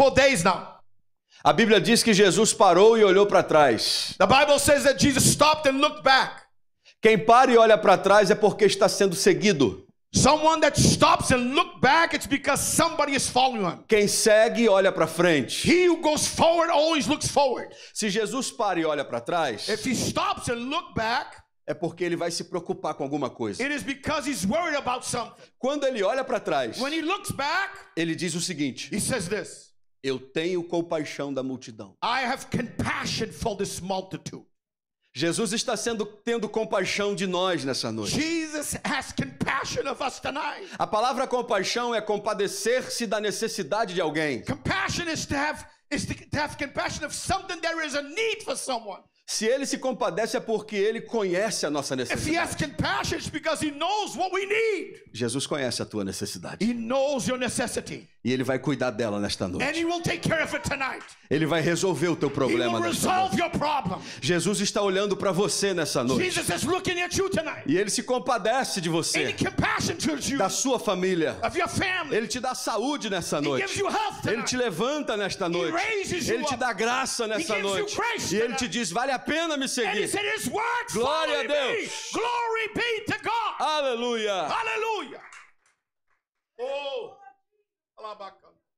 for days now. A Bíblia diz que Jesus parou e olhou para trás. The Bible says that Jesus stopped and looked back. Quem para e olha para trás é porque está sendo seguido. Someone that stops and look back, it's because somebody is following him. Quem segue olha para frente. He who goes forward always looks forward. Se Jesus para e olha para trás, if he stops and look back, é porque ele vai se preocupar com alguma coisa. It is because he's worried about something. Quando ele olha para trás, when he looks back, ele diz o seguinte. He says this. Eu tenho compaixão da multidão. I have compassion for this multitude. Jesus está sendo tendo compaixão de nós nessa noite. Jesus has compassion of us tonight. A palavra compaixão é compadecer-se da necessidade de alguém. Compassion is to have is to, have compassion of something there is a need for someone. Se ele se compadece é porque ele conhece a nossa necessidade. Jesus conhece a tua necessidade. He knows your necessity. E ele vai cuidar dela nesta noite. Ele vai resolver o teu problema nesta noite. Jesus está olhando para você nessa noite. E ele se compadece de você. Da sua família. Ele te dá saúde nessa noite. Ele te levanta nesta noite. Ele te dá graça nessa noite. E ele te diz: vale a pena me seguir. Glória a Deus. Aleluia. Aleluia. Oh.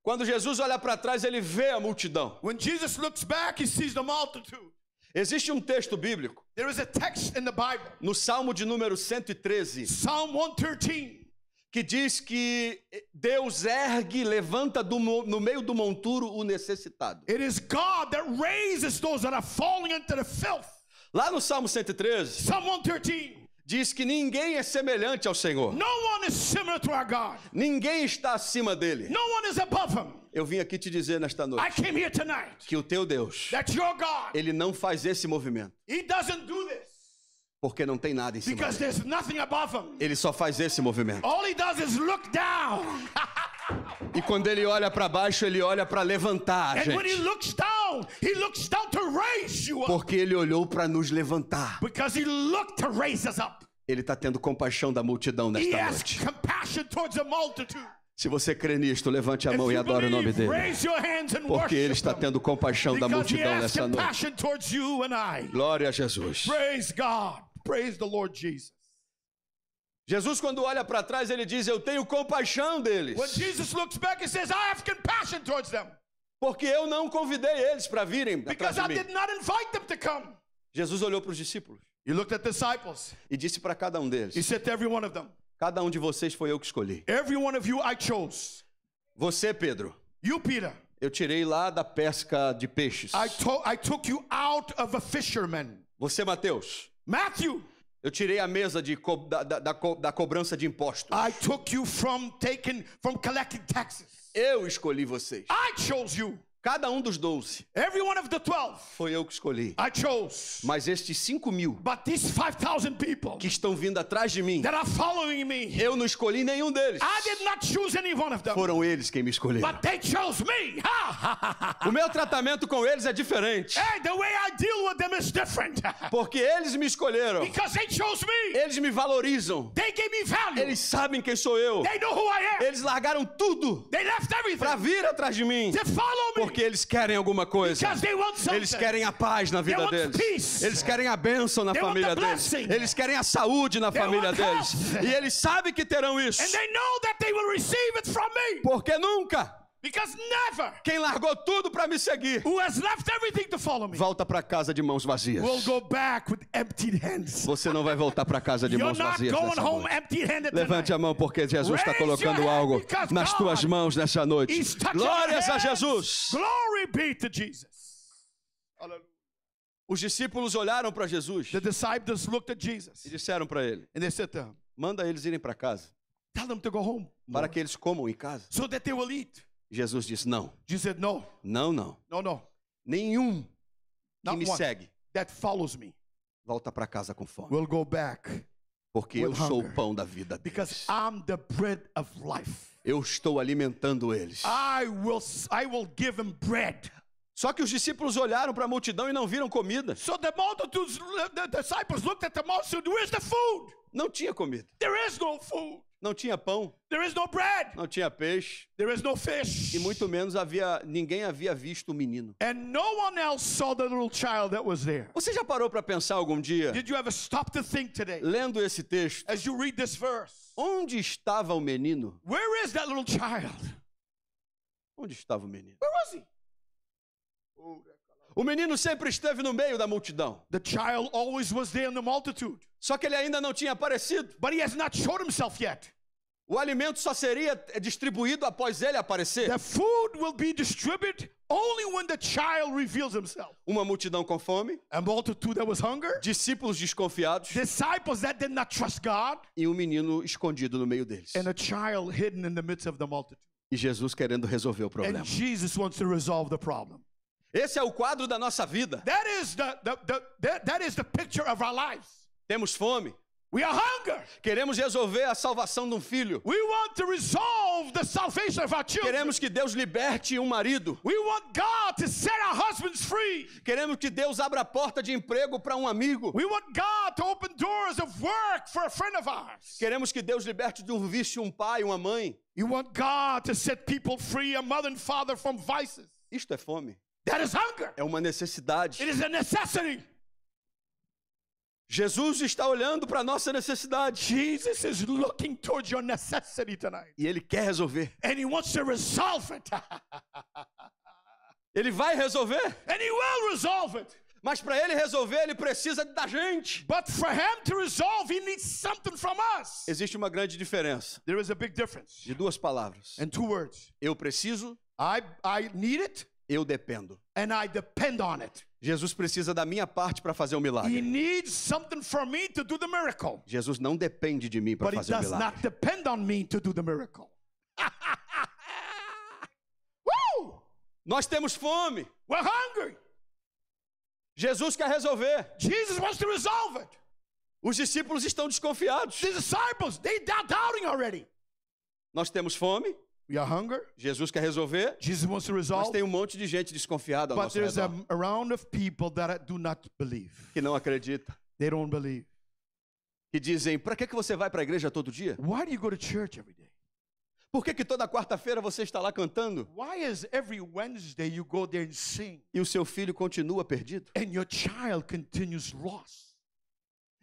Quando Jesus olha para trás, ele vê a multidão. When Jesus looks back, he sees the multitude. Existe um texto bíblico. There is a text in the Bible. No Salmo de número 113. Psalm 113 que diz que Deus ergue, levanta do, no meio do monturo o necessitado. It is God that raises those that are falling into the filth. Lá no Salmo 113, Psalm 113 Diz que ninguém é semelhante ao Senhor. Ninguém está acima dele. Eu vim aqui te dizer nesta noite que o teu Deus, ele não faz esse movimento. Porque não tem nada em cima dele. Ele só faz esse movimento. All he does is look down. E quando ele olha para baixo, ele olha para levantar, gente down, he looks down to raise you up. Porque ele olhou para nos levantar. Because he looked to raise us up. Ele está tendo compaixão da multidão nesta he noite. Has compassion towards the multitude. Se você crê nisto, levante a mão e adore o nome dele. Porque ele está tendo compaixão da multidão nessa noite. Glória a Jesus. Praise God. Praise the Lord Jesus. Jesus, quando olha para trás, ele diz: Eu tenho compaixão deles. When Jesus looks back, he says, I have compassion towards them. Porque eu não convidei eles para virem atrás de mim. Jesus olhou para os discípulos. E disse para cada um deles. Cada um de vocês foi eu que escolhi. Você, Pedro. You, Peter. Eu tirei lá da pesca de peixes. I to I took you out of a fisherman. Você, Mateus. Matthew. Eu tirei a mesa de da, da, da, co da cobrança de impostos. I took you from taking from collecting taxes. Eu escolhi vocês. I chose you. Cada um dos doze. Every one of the 12. Foi eu que escolhi. I chose. Mas estes cinco mil. But these 5, people que estão vindo atrás de mim. That are following me, eu não escolhi nenhum deles. I did not choose any one of them. Foram eles quem me escolheram. But they chose me. o meu tratamento com eles é diferente. Hey, the way I deal with them is different. Porque eles me escolheram. Because they chose me. Eles me valorizam. They gave me value. Eles sabem quem sou eu. They know who I am. Eles largaram tudo. They left everything. Para vir atrás de mim. To follow me. Porque eles querem alguma coisa. Eles querem a paz na vida deles. Eles querem a bênção na família deles. Eles querem a saúde na família deles. E eles sabem que terão isso. Porque nunca Because never Quem largou tudo para me seguir. Who has left everything to follow me, volta para casa de mãos vazias. We'll go back with empty hands. Você não vai voltar para casa de mãos vazias. not Going home empty -handed Levante tonight. a mão porque Jesus está colocando algo nas tuas mãos nessa noite. Glórias a Jesus. Glory be to Jesus. Aleluia. Os discípulos olharam para Jesus. The disciples looked at Jesus. E disseram para ele. And they said to him, Manda eles irem para casa. Tell them to go home. Para que eles comam em casa. So that they will eat. Jesus disse não. Jesus said, no. Não, não. No, no. Nenhum que me segue that follows me volta para casa com fome. Will go back porque eu sou o pão da vida deles. Because I'm the bread of life. Eu estou alimentando eles. I will, I will give them bread. Só que os discípulos olharam para a multidão e não viram comida. So the multitudes, the disciples looked at the multitude, where's the food? Não tinha comida. There is no food. Não tinha pão. There is no bread. Não tinha peixe. There is no fish. E muito menos havia ninguém havia visto o menino. And no one else saw the little child that was there. Você já parou para pensar algum dia? Did you ever stop to think today? Lendo esse texto. As you read this verse. Onde estava o menino? Where is that little child? Onde estava o menino? Where was he? Oh, that é o menino sempre esteve no meio da multidão. The child always was there in the multitude. Só que ele ainda não tinha aparecido. But he has not shown himself yet. O alimento só seria é, distribuído após ele aparecer. The food will be distributed only when the child reveals himself. Uma multidão com fome. A multitude that was hunger. Discípulos desconfiados. Disciples that did not trust God. E um menino escondido no meio deles. And a child hidden in the midst of the multitude. E Jesus querendo resolver o problema. And Jesus wants to resolve the problem. Esse é o quadro da nossa vida. That is the, the, the, that is the picture of our lives. Temos fome. We are hunger. Queremos resolver a salvação de um filho. We want to resolve the salvation of our children. Queremos que Deus liberte um marido. We want God to set our husbands free. Queremos que Deus abra a porta de emprego para um amigo. We want God to open doors of work for a friend of ours. Queremos que Deus liberte de um vício um pai, uma mãe. You want God to set people free, a mother and father from vices. Isto é fome. É uma necessidade. Jesus está olhando para a nossa necessidade. Jesus is looking towards your necessity tonight. E ele quer resolver. And he wants to resolve it. ele vai resolver. And he will resolve it. Mas para ele resolver, ele precisa da gente. But for him to resolve, he needs something from us. Existe uma grande diferença. There is a big difference. De duas palavras. And two words. Eu preciso. I I need it. Eu dependo. And I depend on it. Jesus precisa da minha parte para fazer o um milagre. He needs something from me to do the miracle. Jesus não depende de mim para fazer o um milagre. But he does not depend on me to do the miracle. Woo! Nós temos fome. We're hungry. Jesus quer resolver. Jesus wants to resolve it. Os discípulos estão desconfiados. The disciples, they already. Nós temos fome. Jesus quer resolver. Jesus wants to resolve. Mas tem um monte de gente desconfiada But there's redor. a round of people that do not believe. Que não acredita. They don't believe. Que dizem: "Para que que você vai para a igreja todo dia?" Why do you go to church every day? Por que, que toda quarta-feira você está lá cantando? Why is every Wednesday you go there and sing? E o seu filho continua perdido? And your child continues lost.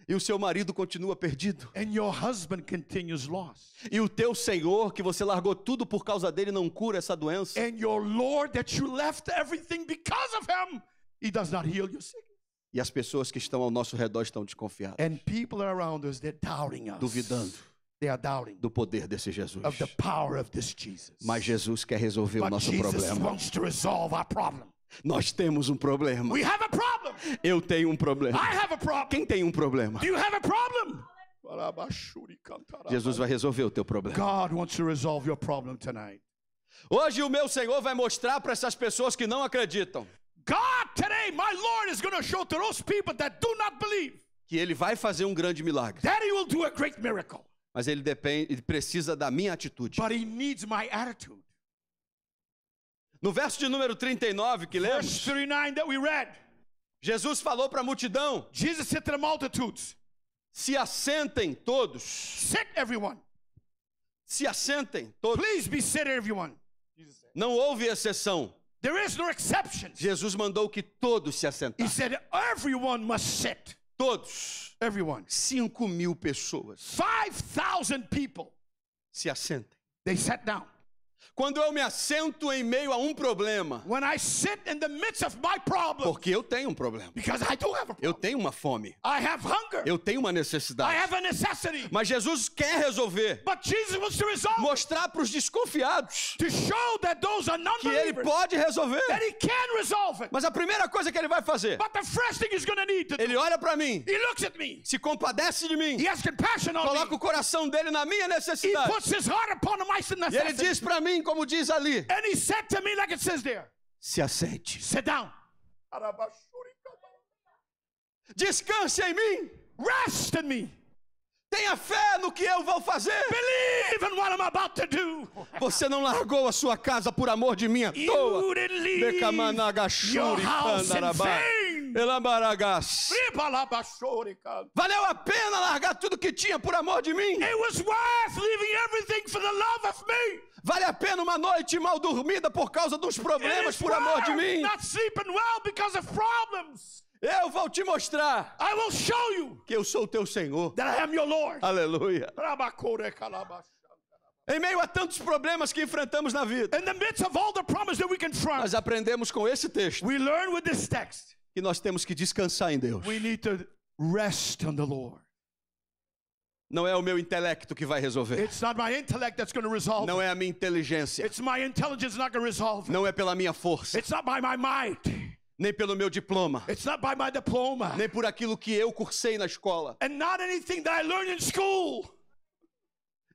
E o seu marido continua perdido. And your husband continues lost. E o teu Senhor, que você largou tudo por causa dele, não cura essa doença. And your Lord that you left everything because of him, he does not heal your sickness. E as pessoas que estão ao nosso redor estão desconfiadas. And people around us they're doubting us. Duvidando. They are doubting do poder desse Jesus. Of the power of this Jesus. Mas Jesus quer resolver But o nosso Jesus problema. Wants to resolve our problem. Nós temos um problema. We have a problem. Eu tenho um problema. Quem tem um problema? Do you have a problem? Jesus vai resolver o teu problema. God wants to resolve your problem tonight. Hoje o meu Senhor vai mostrar para essas pessoas que não acreditam. God today, my Lord is going to show to those people that do not believe. Que ele vai fazer um grande milagre. That he will do a great miracle. Mas ele depende, ele precisa da minha atitude. But he needs my attitude. No verso de número 39 que lemos. 39 that we read. Jesus falou para a multidão. Jesus said to the multitudes. Se assentem todos. Sit everyone. Se assentem todos. Please be seated everyone. Não houve exceção. There is no exception. Jesus mandou que todos se assentassem. He said everyone must sit. Todos. Everyone. Cinco mil pessoas. Five thousand people. Se assentem. They sat down. Quando eu me assento em meio a um problema. porque eu tenho um problema. Problem. Eu tenho uma fome. Eu tenho uma necessidade. Mas Jesus quer resolver. Jesus mostrar para os desconfiados. que ele pode resolver. Mas a primeira coisa que ele vai fazer. ele olha para mim. Se compadece de mim. Coloca o coração dele na minha necessidade. e ele diz para mim mim, como diz ali. And he said to me, like it says there. Se assente. Sit down. Descanse em mim. Rest in me. Tenha fé no que eu vou fazer. Believe in what I'm about to do. Você não largou a sua casa por amor de mim à toa. You didn't leave your house in vain. Valeu a pena largar tudo que tinha por amor de mim? Vale a pena uma noite mal dormida por causa dos problemas por amor de mim? Eu vou te mostrar que eu sou o teu Senhor. Aleluia. Em meio a tantos problemas que enfrentamos na vida, nós aprendemos com esse texto que nós temos que descansar em Deus. We need to rest on the Lord. Não é o meu intelecto que vai resolver. Não é a minha inteligência. Não é pela minha força. Nem pelo meu diploma. diploma. Nem por aquilo que eu cursei na escola.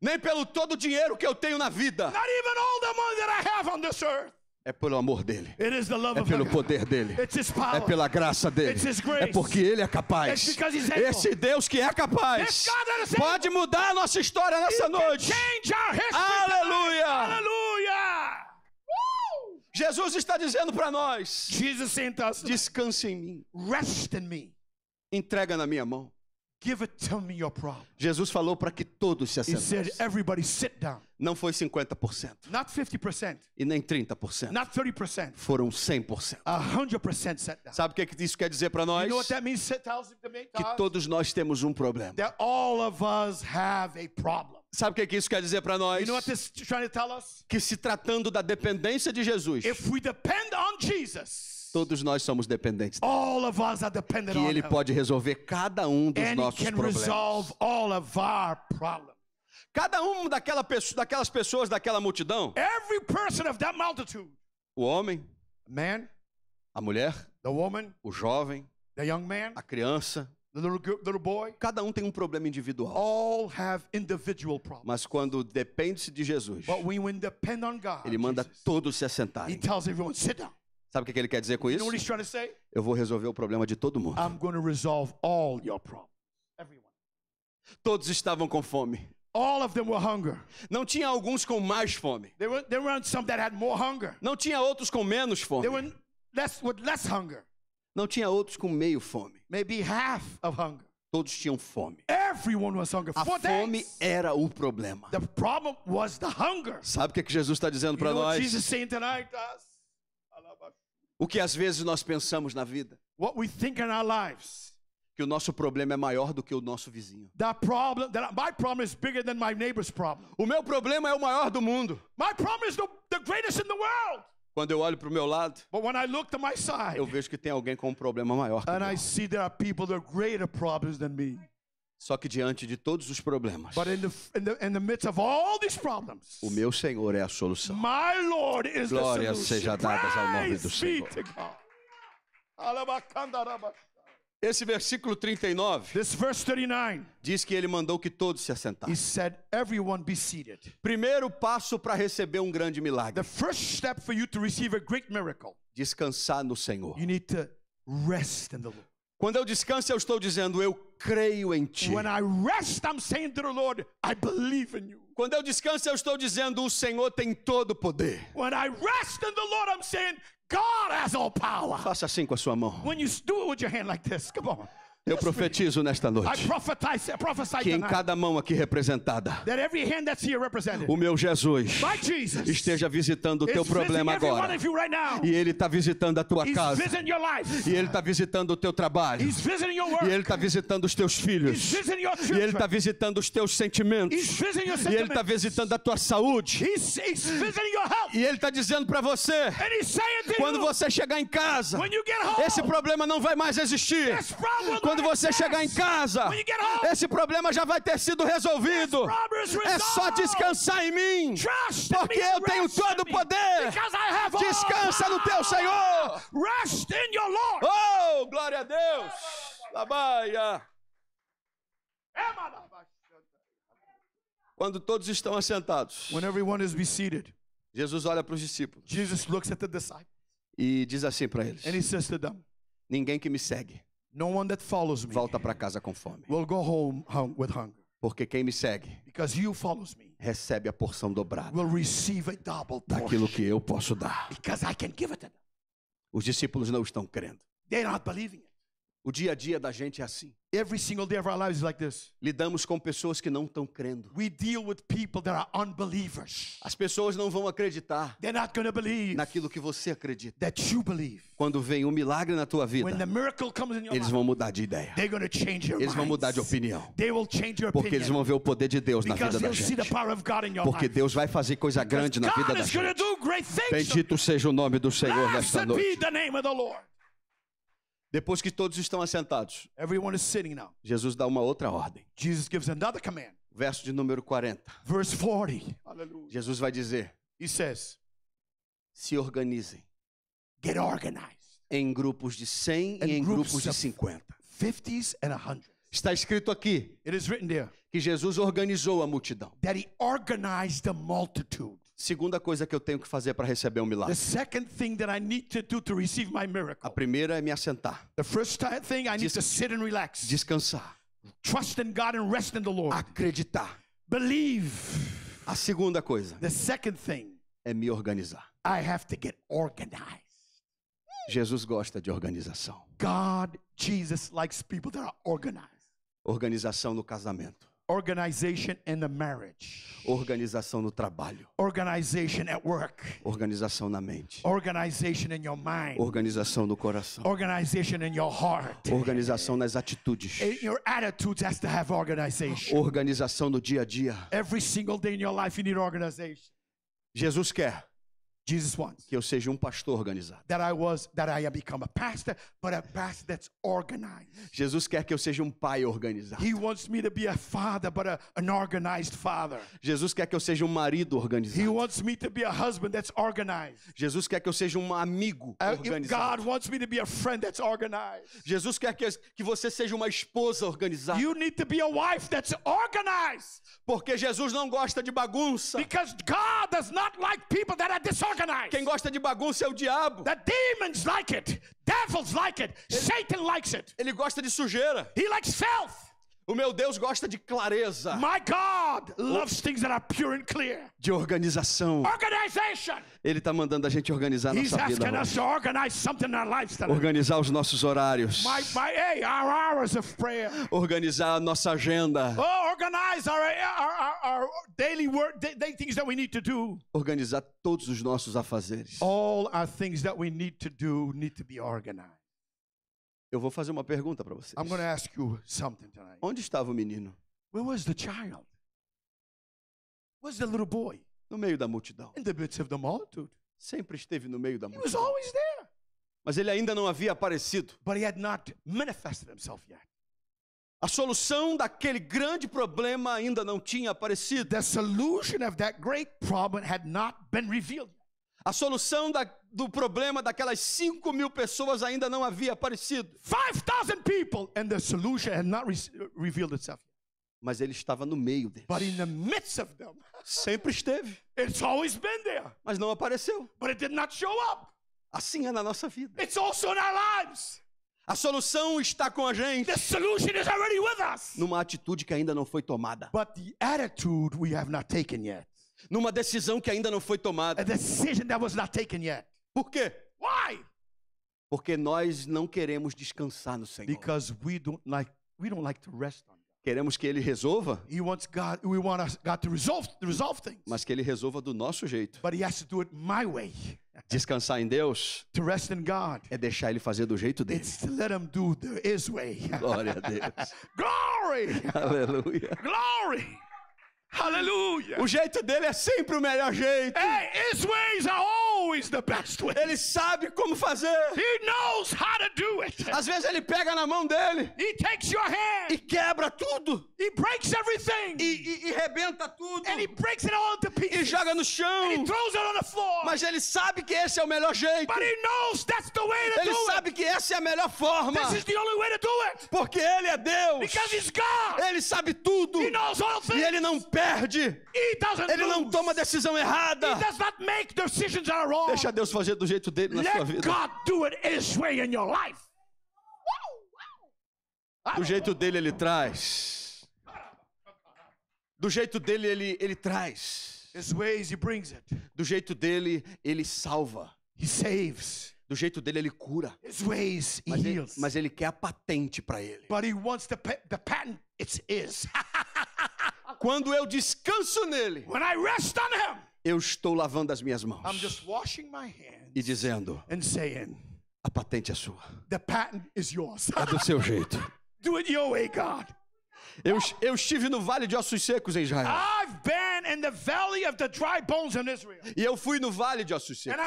Nem pelo todo o dinheiro que eu tenho na vida. Not even all the money that I have on this earth. É pelo amor dele. É pelo poder dele. É pela graça dele. É porque ele é capaz. Esse Deus que é capaz pode mudar a nossa história nessa noite. Aleluia! Aleluia! Jesus está dizendo para nós: Descanse em mim. Entrega na minha mão. Jesus falou para que todos se assentassem. Não foi 50%. Not 50%. E nem 30%. Not 30%. Foram 100%. 100% sat down. Sabe o que é isso quer dizer para nós? You know what that means, que todos nós temos um problema. That all of us have a problem. Sabe o que é isso quer dizer para nós? You know what this to tell us? Que se tratando da dependência de Jesus. If we depend on Jesus Todos nós somos dependentes. All of us are dependent que ele pode resolver cada um dos And nossos problemas. Cada um daquela pessoa, daquelas pessoas daquela multidão. Every person of that multitude. O homem, man, a mulher, the woman, o jovem, the young man, a criança, the little, little boy. Cada um tem um problema individual. All have individual problems. Mas quando depende-se de Jesus, But when we depend on God, ele manda Jesus, todos se assentarem. He tells everyone, Sit down. Sabe o que ele quer dizer com isso? Eu vou resolver o problema de todo mundo. Todos estavam com fome. Não tinha alguns com mais fome. Não tinha outros com menos fome. Não tinha outros com meio fome. Maybe half of hunger. Todos tinham fome. Everyone was hungry. A fome era o problema. The problem was the hunger. Sabe o que, é que Jesus está dizendo para nós? Jesus saying tonight us? O que às vezes nós pensamos na vida. What we think in our lives que o nosso problema é maior do que o nosso vizinho. That problem, that my problem is bigger than my neighbor's problem. O meu problema é o maior do mundo. My problem is the, the greatest in the world. Quando eu olho para o meu lado, But when I look to my side, eu vejo que tem alguém com um problema maior. And I see there are people that are greater problems than me. Só que diante de todos os problemas, But in the, in the, in the midst of all these problems, o meu Senhor é a solução. My Lord is Glória the seja dada ao nome do Senhor. Esse versículo 39, This verse 39 diz que ele mandou que todos se assentassem. Said, Primeiro passo para receber um grande milagre. The first step for you to receive a great miracle. Descansar no Senhor. You need to rest in the Lord. Quando eu descanso, eu estou dizendo, eu creio em ti. When I rest, I'm saying to the Lord, I believe in you. Quando eu descanso, eu estou dizendo, o Senhor tem todo o poder. When I rest in the Lord, I'm saying, God has all power. Faça assim com a sua mão. When you do it with your hand like this, come on. Eu profetizo nesta noite que em cada mão aqui representada, o meu Jesus esteja visitando o teu problema agora. E Ele está visitando a tua casa. E Ele está visitando o teu trabalho. E Ele está visitando os teus filhos. E Ele está visitando os teus sentimentos. E Ele está visitando a tua saúde. E Ele está dizendo para você: quando você chegar em casa, esse problema não vai mais existir. Quando quando você chegar em casa, esse problema já vai ter sido resolvido. É só descansar em mim, porque eu tenho todo o poder. Descansa no teu Senhor. Oh, glória a Deus. Labaia. Quando todos estão assentados, Jesus olha para os discípulos. E diz assim para eles: Ninguém que me segue no one that follows me volta para casa com fome. Will go home with hunger. Porque quem me segue Because you follows me, recebe a porção dobrada will receive a double daquilo que eu posso dar. Because I can give it to them. Os discípulos não estão crendo. They're not believing it. O dia a dia da gente é assim. Every single day of our lives is like this. Lidamos com pessoas que não estão crendo. We deal with people that are unbelievers. As pessoas não vão acreditar. They're not believe naquilo que você acredita. That you believe. Quando vem um milagre na tua vida, When the miracle comes in your eles vão mudar de ideia. They're change your eles vão mudar de opinião. They will change your Porque eles vão ver o poder de Deus na vida da gente. See the power of God in your Porque Deus vai fazer coisa grande na vida da gente. Bendito seja o nome do Senhor nesta noite. Be the name of the Lord. Depois que todos estão assentados, Everyone is sitting now. Jesus dá uma outra ordem. Jesus gives another command. Verso de número 40. Verse 40. Aleluia. Jesus vai dizer: He says, se organizem. Get organized. Em grupos de 100 e em grupos de 50. 50s and 100. Está escrito aqui It is written there, que Jesus organizou a multidão. That he organized the multitude. Segunda coisa que eu tenho que fazer para receber um milagre. To to a primeira é me assentar. The first thing I need Des to sit and relax. Descansar. Trust in God and rest in the Lord. Acreditar. Believe. A segunda coisa. The second thing é me organizar. I have to get organized. Jesus gosta de organização. God, Jesus likes people that are organized. Organização no casamento. Organization in the marriage. Organização no trabalho. Organization at work. Organização na mente. Organization in your mind. Organização no coração. Organization in your heart. Organização nas atitudes. In your attitudes has to have organization. Organização no dia a dia. Every single day in your life you need organization. Jesus quer Jesus wants. Que eu seja um pastor organizado. That I was, that I have become a pastor, but a pastor that's organized. Jesus quer que eu seja um pai organizado. He wants me to be a father, but a, an organized father. Jesus quer que eu seja um marido organizado. He wants me to be a husband that's organized. Jesus quer que eu seja um amigo uh, organizado. God wants me to be a friend that's organized. Jesus quer que, que você seja uma esposa organizada. You need to be a wife that's organized. Porque Jesus não gosta de bagunça. Because God does not like people that are disorganized disorganized. Quem gosta de bagunça é o diabo. The demons like it. Devils like it. Ele, Satan likes it. Ele gosta de sujeira. He likes filth. O meu Deus gosta de clareza. My God loves things that are pure and clear. De organização. Organization. Ele está mandando a gente organizar He's nossa vida. Us to organize something in our lives today. Organizar os nossos horários. My, my, hey, our hours of prayer. Organizar a nossa agenda. Oh, Organizar todos os nossos afazeres. All our things that we need to do need to be organized. Eu vou fazer uma pergunta para vocês. I'm going to ask you something tonight. Onde estava o menino? Where was the child? Where's the little boy? No meio da multidão. In the midst of the multitude. Sempre esteve no meio da multidão. He was always there. Mas ele ainda não havia aparecido. But he had not manifested himself yet. A solução daquele grande problema ainda não tinha aparecido. The solution of that great problem had not been revealed. A solução da, do problema daquelas 5 mil pessoas ainda não havia aparecido. 5,000 people and the solution had not re revealed itself. Mas ele estava no meio deles. But in the midst of them. Sempre esteve. It's always been there. Mas não apareceu. But it did not show up. Assim é na nossa vida. It's also in our lives. A solução está com a gente. The solution is already with us. Numa atitude que ainda não foi tomada. But the attitude we have not taken yet. Numa decisão que ainda não foi tomada. A decision that was not taken yet. Por quê? Why? Porque nós não queremos descansar no Senhor. Because we don't like we don't like to rest Queremos que ele resolva. He wants God, we want God to resolve, resolve things. Mas que ele resolva do nosso jeito. But he has to do it my way. Descansar em Deus to rest in God. é deixar ele fazer do jeito dele. It's to let him do his way. Glória a Deus. Glory! Aleluia. Glory! Aleluia. O jeito dele é sempre o melhor jeito. Hey, his ways are always the best way. Ele sabe como fazer. He knows how to do it. Às vezes ele pega na mão dele. He takes your hand. E quebra tudo. He breaks everything. E, e, e rebenta tudo. And he breaks it all to pieces. E joga no chão. And he throws it on the floor. Mas ele sabe que esse é o melhor jeito. But he knows that's the way to ele do sabe it. que essa é a melhor forma. This is the only way to do it. Porque ele é Deus. Because he's God. Ele sabe tudo. He knows all things. E ele não perde perde. Ele não toma a decisão errada. Deixa Deus fazer do jeito dele na sua vida. do jeito dele ele traz. Do jeito dele ele ele traz. Do jeito dele ele salva. He saves. Do jeito dele, ele cura. His ways, he mas, ele, heals. mas ele quer a patente para ele. But he wants the, the patent, it's Quando eu descanso nele, him, eu estou lavando as minhas mãos e dizendo: saying, A patente é sua. é do seu jeito. Do it your way, God. Eu, eu, estive no vale de ossos secos em Israel. E eu fui no vale de ossos secos.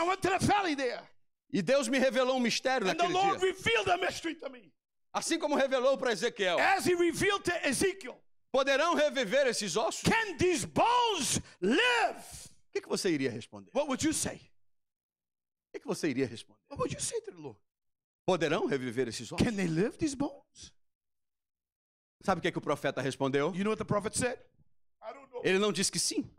E Deus me revelou um mistério And naquele dia. Assim como revelou para Ezequiel. Ezekiel. Poderão reviver esses ossos? Can these bones live? O que, que você iria responder? What would you say? O que, que você iria responder? What would you say to the Lord? Poderão reviver esses ossos? Can they live these bones? Sabe o que, que o profeta respondeu? You know what the prophet said? I don't know. Ele não disse que sim.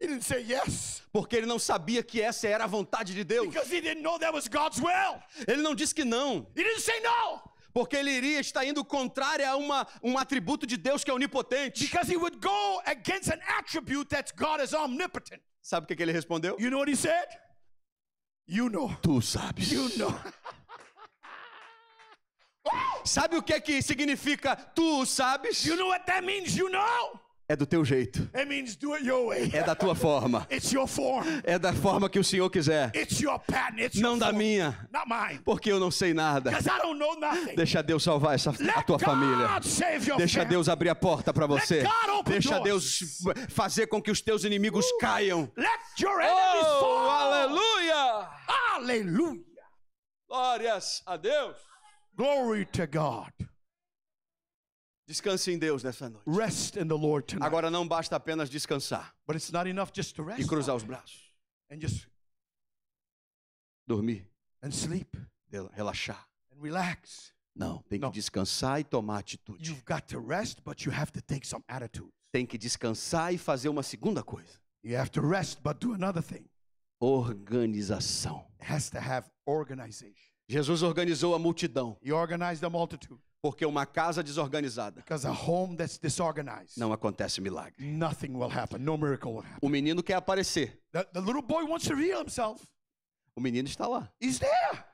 He didn't say yes. Porque ele não sabia que essa era a vontade de Deus. Because he didn't know that was God's will. Ele não disse que não. He didn't say no porque ele iria estar indo contrário a uma, um atributo de Deus que é onipotente. Because he would go against an attribute that God is omnipotent. Sabe o que, que ele respondeu? You know what he said? You know. Tu sabes. You know. Sabe o que que significa tu sabes? You know what that means? You know. É do teu jeito. É da tua forma. É da forma que o Senhor quiser. não da minha. Porque eu não sei nada. Deixa Deus salvar essa, a tua família. Deixa Deus abrir a porta para você. Deixa Deus fazer com que os teus inimigos caiam. oh, aleluia! Aleluia! Glórias a Deus. Glory to God. Descanse em Deus nessa noite. Rest in the Lord tonight. Agora não basta apenas descansar. But it's not enough just to rest. E cruzar os braços. And just dormir. And sleep. Relaxar. And relax. Não, tem no. que descansar e tomar atitude. You've got to rest, but you have to take some attitude. Tem que descansar e fazer uma segunda coisa. You have to rest, but do another thing. Organização. Has to have organization. Jesus organizou a multidão. He organized the multitude. Porque uma casa desorganizada. Because a home that's disorganized. Não acontece milagre. Nothing will happen. No miracle will happen. O menino quer aparecer. The, the little boy wants to reveal himself. O menino está lá. He's there.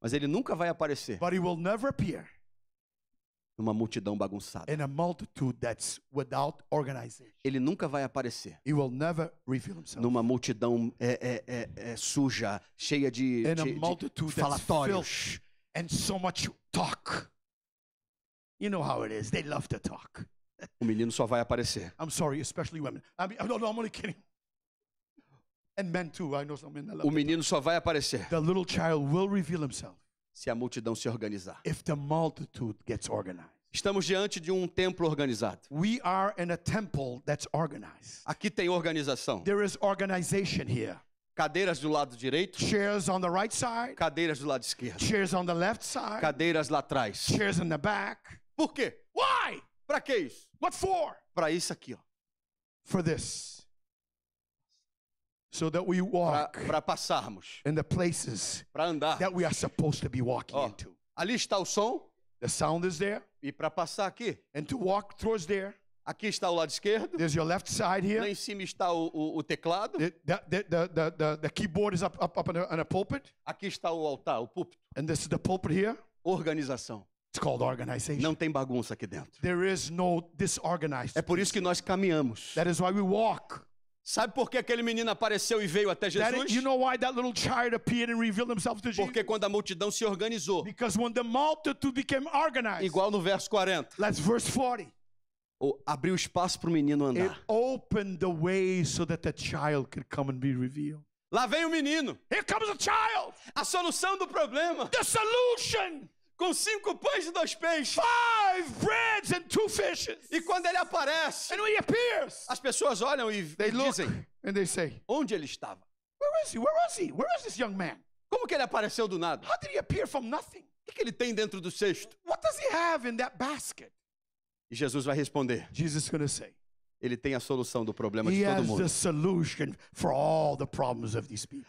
Mas ele nunca vai aparecer. But he will never appear. Numa multidão bagunçada. In a multitude that's without organization. Ele nunca vai aparecer. He will never reveal himself. Numa multidão é, é, é, é suja, cheia de, de, de falatórios. and so much talk. You know how it is. They love to talk. O menino só vai aparecer. I'm sorry, especially women. I mean, no, no, I'm only kidding. And men too. I know some men that love o menino só vai aparecer. The little child will reveal himself. Se a multidão se organizar. If the multitude gets organized. Estamos diante de um templo organizado. We are in a temple that's organized. Aqui tem organização. There is organization here. Cadeiras do lado direito. Chairs on the right side. Cadeiras do lado esquerdo. Chairs on the left side. Cadeiras lá atrás. Chairs in the back. Por quê? Why? Para que isso? What for? Para isso aqui, ó. For this. So that we walk para passarmos in the places para andar that we are supposed to be walking ó, into. Ali está o som. The sound is there. E para passar aqui. And to walk towards there. Aqui está o lado esquerdo. There's your left side here. Lá em cima está o, o, o teclado. The, the, the, the, the, keyboard is up, up, up on, a, on a pulpit. Aqui está o altar, o púlpito. And this is the pulpit here. Organização. It's called organization. Não tem bagunça aqui dentro. There is no disorganized. É por isso que nós caminhamos. That is why we walk. Sabe por que aquele menino apareceu e veio até Jesus? That, you know why that little child appeared and revealed himself to Jesus? Porque quando a multidão se organizou. Because when the multitude became organized. Igual no verso 40. Let's verse 40. abriu espaço para o menino andar. It opened the way so that the child could come and be revealed. Lá vem o menino. Here comes child. A solução do problema. The solution com cinco pães e dois peixes. Five breads and two fishes. E quando ele aparece, and when he appears, as pessoas olham e they dizem, look and they say, onde ele estava? Where is he? Where he? Where is this young man? Como que ele apareceu do nada? How did he appear from nothing? O que ele tem dentro do cesto? What does he have in that basket? E Jesus vai responder. Jesus gonna say. Ele tem a solução do problema de todo mundo.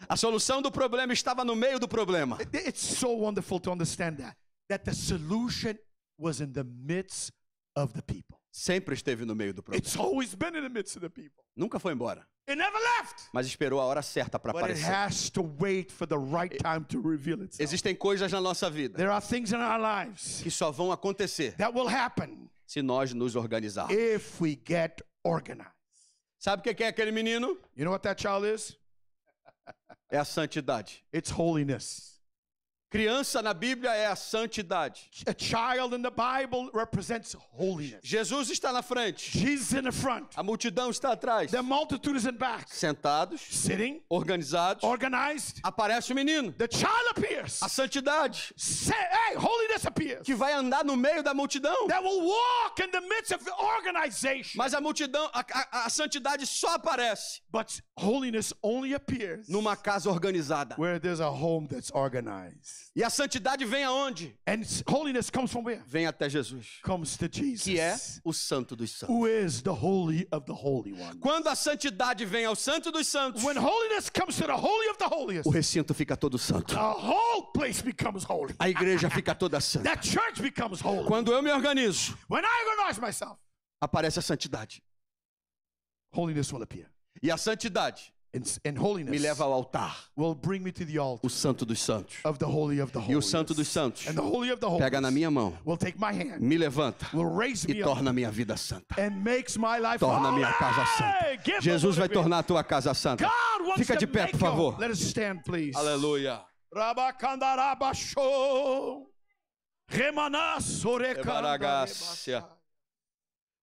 A solução do problema estava no meio do problema. It's so wonderful to understand that that the solution was in the midst of the people. Sempre esteve no meio do problema. It's always been in the midst of the people. Nunca foi embora. It never left. Mas esperou a hora certa para aparecer. it has to wait for the right time to reveal itself. Existem coisas na nossa vida. There are things in our lives que só vão acontecer. That will happen. Se nós nos organizarmos. If we get organized. Sabe o que é aquele menino? You know what that child is? É a santidade. It's holiness. Criança na Bíblia é a santidade. A child in the Bible represents holiness. Jesus está na frente. Jesus in the front. A multidão está atrás. The multitude is in back. Sentados. Sitting. Organizados. Organized. Aparece o menino. The child appears. A santidade. Say, hey, holiness appears. Que vai andar no meio da multidão. That will walk in the midst of the organization. Mas a multidão, a, a, a santidade só aparece. But holiness only appears. Numa casa organizada. Where there's a home that's organized. E a santidade vem aonde? And holiness comes from where? Vem até Jesus. Comes to Jesus. Que é o santo dos santos. Who is the holy of the holy one. Quando a santidade vem ao santo dos santos. When holiness comes to the holy of the holiest. O recinto fica todo santo. The whole place becomes holy. A igreja fica toda santa. The church becomes holy. Quando eu me organizo. When I organize myself. Aparece a santidade. Holiness will appear. E a santidade me leva ao altar. O santo dos santos. E o santo dos santos. Pega na minha mão. Me levanta. e torna a minha vida santa. torna minha casa santa. Jesus vai tornar a tua casa santa. Fica de pé, por favor. Let us stand, please. Aleluia.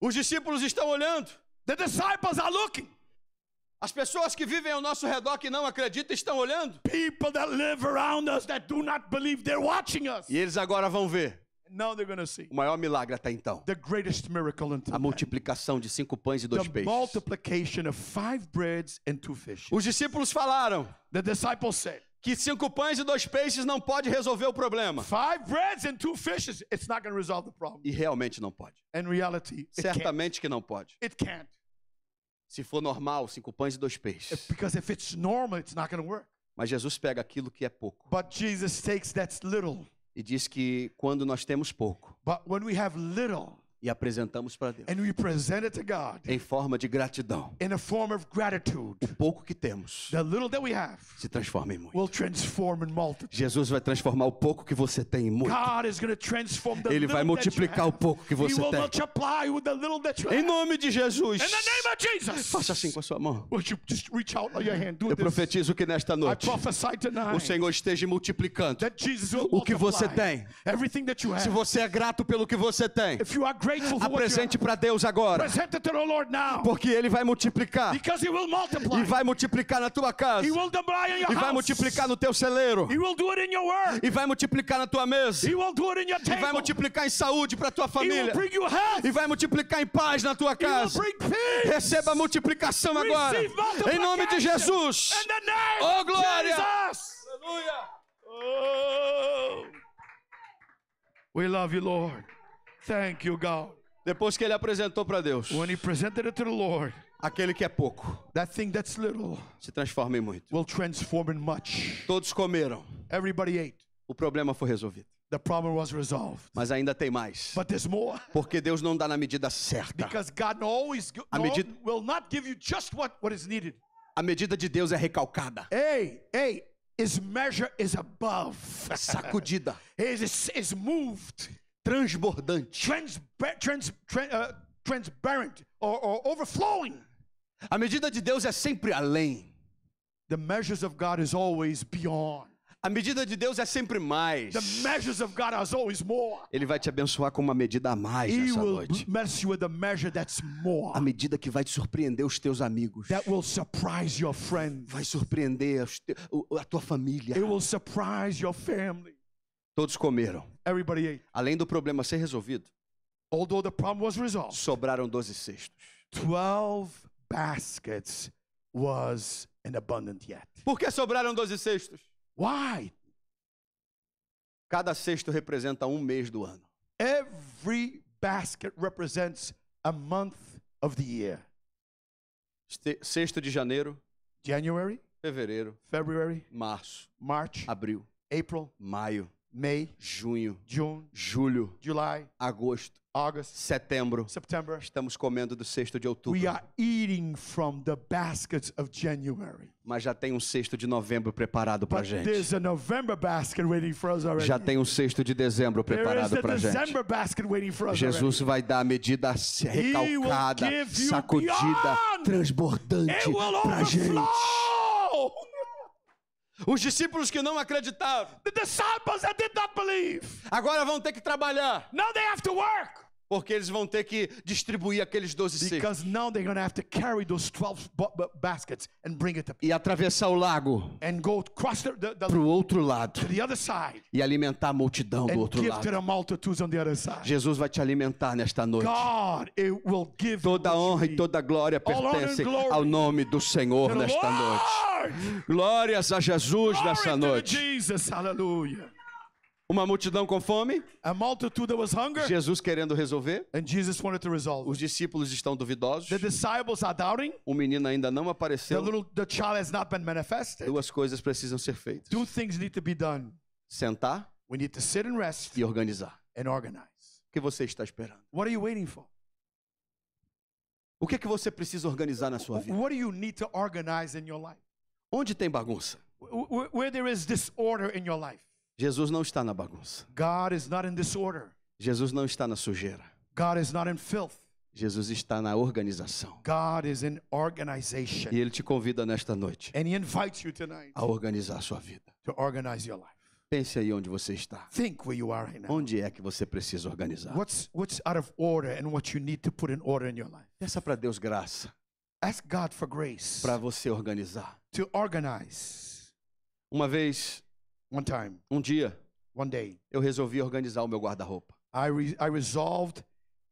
Os discípulos estão olhando. The disciples are looking. As pessoas que vivem ao nosso redor que não acreditam estão olhando. People that live around us that do not believe they're watching us. E eles agora vão ver. Now they're gonna see. O maior milagre até então. The greatest miracle until a multiplicação de cinco pães e dois peixes. Multiplication of five breads and two fishes. Os discípulos falaram. The disciples said. Que cinco pães e dois peixes não pode resolver o problema. Five breads and two fishes, it's not gonna resolve the problem. E realmente não pode. In reality, certamente que não pode. It can't. Se for normal, cinco pães e dois peixes. Because if it's normal, it's not going work. Mas Jesus pega aquilo que é pouco. But Jesus takes that little. E diz que quando nós temos pouco. But when we have little e apresentamos para Deus. em forma de gratidão. O pouco que temos se transforma em muito. Jesus vai transformar o pouco que você tem em muito. Ele vai multiplicar o pouco que você tem. Em nome de Jesus. Faça assim com a sua mão. Eu profetizo que nesta noite o Senhor esteja multiplicando o que você tem. Se você é grato pelo que você tem. Apresente para Deus agora. Porque Ele vai multiplicar. E vai multiplicar na tua casa. E vai multiplicar no teu celeiro. E vai multiplicar na tua mesa. E vai multiplicar em saúde para tua família. E vai multiplicar em paz na tua casa. Receba a multiplicação agora. Em nome de Jesus. Oh glória! Aleluia! Oh. We love you, Lord. Thank you, God. Depois que ele apresentou para Deus. When he presented it to the Lord. Aquele que é pouco. That thing that's little. Se transforma em muito. Will transform in much. Todos comeram. Everybody ate. O problema foi resolvido. The problem was resolved. Mas ainda tem mais. But there's more. Porque Deus não dá na medida certa. Because God always a medida... will not give you just what, what is needed. A medida de Deus é recalcada. Ei, his measure is above. É sacudida. is, is moved transbordante. Transpa trans trans uh, transparent or, or overflowing. A medida de Deus é sempre além. The measures of God is always beyond. A medida de Deus é sempre mais. The measures of God are always more. Ele vai te abençoar com uma medida a mais He nessa noite. Bless you with a, measure that's more. a medida que vai te surpreender os teus amigos. That will surprise your friends. Vai surpreender a tua família. It will surprise your family. Todos comeram. Everybody ate. Além do problema ser resolvido, Although the problem was resolved, sobraram 12 cestos. 12 baskets was an abundant yet. Por que sobraram 12 cestos? Why? Cada cesto representa um mês do ano. Every basket represents a month of the year. sexto de janeiro, January, fevereiro, February, março, March, abril, April, maio, May, junho, June, julho, July, agosto, August, setembro. September. Estamos comendo do sexto de outubro. We are eating from the baskets of January. Mas já tem um cesto de novembro preparado para gente. There's a November basket waiting for us already. Já tem um cesto de dezembro preparado para gente. December basket waiting for us Jesus vai dar a medida recalcada, sacudida, transbordante para gente. Os discípulos que não acreditavam. The disciples that did not believe. Agora vão ter que trabalhar. Now they have to work. Porque eles vão ter que distribuir aqueles 12 cestos. Because now they're going to have to carry those 12 baskets and bring it E atravessar o lago. And go the, the, the pro outro lado. To the other side. E alimentar a multidão do outro give lado. multitudes on the other side. Jesus vai te alimentar nesta noite. God, it will give toda honra e toda glória pertencem ao nome do Senhor nesta noite. Glórias a Jesus nessa noite. Jesus, aleluia. Uma multidão com fome. Jesus querendo resolver. Os discípulos estão duvidosos. O menino ainda não apareceu. The little, the Duas coisas precisam ser feitas. Sentar. E organizar. O que você está esperando? What are you waiting for? O que é que você precisa organizar na sua vida? What do you need to organize in your life? Onde tem bagunça? Where there is disorder in your life. Jesus não está na bagunça. God is not in disorder. Jesus não está na sujeira. God is not in filth. Jesus está na organização. God is in organization. E ele te convida nesta noite. And he invites you tonight. A organizar a sua vida. To organize your life. Pense aí onde você está. Think where you are right now. Onde é que você precisa organizar? What's what's out of order and what you need to put in order in your life? Peça para Deus graça. Ask God for grace. Para você organizar. To organize. Uma vez. One time. Um dia. One day. Eu resolvi organizar o meu guarda-roupa. I, re I resolved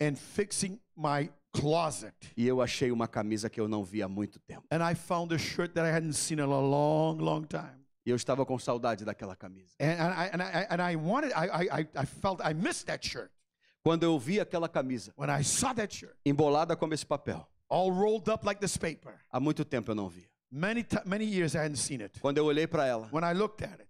and fixing my closet. E eu achei uma camisa que eu não via há muito tempo. And I found a shirt that I hadn't seen in a long, long time. E eu estava com saudade daquela camisa. And, I, and, I, and I wanted, I, I, I felt I missed that shirt. Quando eu vi aquela camisa, When I saw that shirt, embolada como esse papel, All rolled up like this paper. Há muito tempo eu não via. Many many years I hadn't seen it. Quando eu olhei para ela, When I looked at it,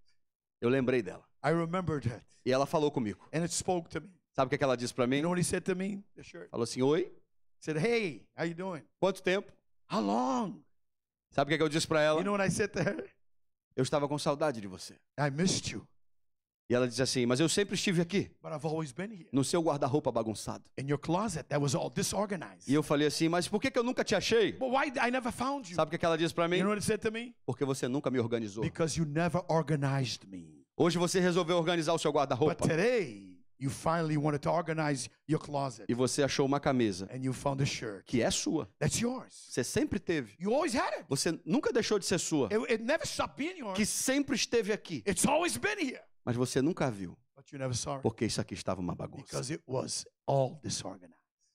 eu lembrei dela. I remembered it. E ela falou comigo. And it spoke to me. Sabe o que, é que ela disse para mim? You know what he said to me? The shirt. Falou assim, oi. said, hey, how you doing? Quanto tempo? How long? Sabe o que, é que eu disse para ela? You know what I said to her? Eu estava com saudade de você. I missed you. E ela diz assim: "Mas eu sempre estive aqui." No seu guarda-roupa bagunçado. E eu falei assim: "Mas por que, que eu nunca te achei?" Sabe o que, que ela diz para mim? Porque você nunca me organizou. Hoje você resolveu organizar o seu guarda-roupa. E você achou uma camisa. Que é sua. Você sempre teve. Você nunca deixou de ser sua. Que sempre esteve aqui mas você nunca viu. Porque isso aqui estava uma bagunça. O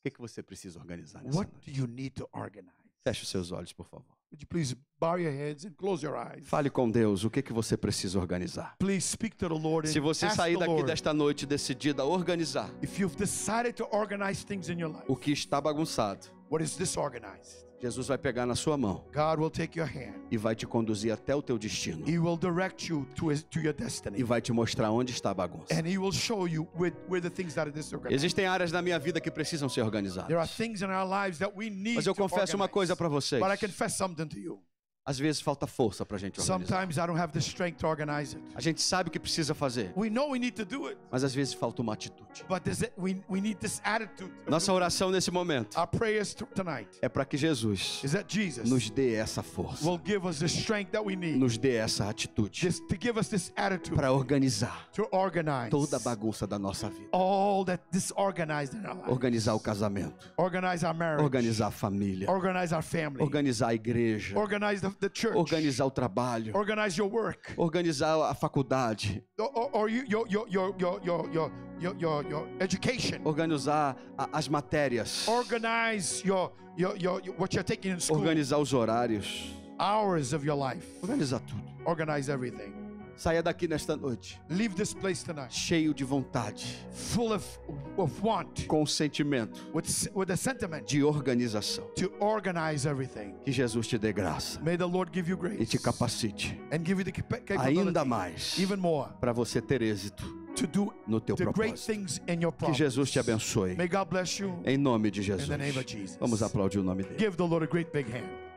que, que você precisa organizar nessa What noite? Do you need to Feche os seus olhos, por favor. Would you please bow your heads and close your eyes? Fale com Deus o que, que você precisa organizar. Please speak to the Lord Se você sair daqui desta noite decidida a organizar if you've decided to organize things in your life, o que está bagunçado, what is disorganized? Jesus vai pegar na sua mão. E vai te conduzir até o teu destino. e vai te mostrar onde está a bagunça. Existem áreas na minha vida que precisam ser organizadas. Mas eu confesso uma coisa para vocês. Às vezes falta força para a gente organizar. A gente sabe o que precisa fazer. Mas às vezes falta uma atitude. Nossa oração nesse momento é para que Jesus nos dê essa força. Nos dê essa atitude. Para organizar toda a bagunça da nossa vida. Organizar o casamento. Organizar a família. Organizar a igreja organizar o trabalho, organizar a faculdade, organizar as matérias, organizar os horários, organizar tudo. Organize everything. Saia daqui nesta noite. Leave this place tonight. Cheio de vontade. Full of, of want. Com sentimento. With, with a sentiment. De organização. To organize everything. Que Jesus te dê graça. May the Lord give you grace. E te capacite. And give you the capability. Ainda mais. Even more. Para você ter êxito no teu propósito. Que Jesus te abençoe. Em nome de Jesus. Vamos aplaudir o nome dele. Give the Lord a great big hand.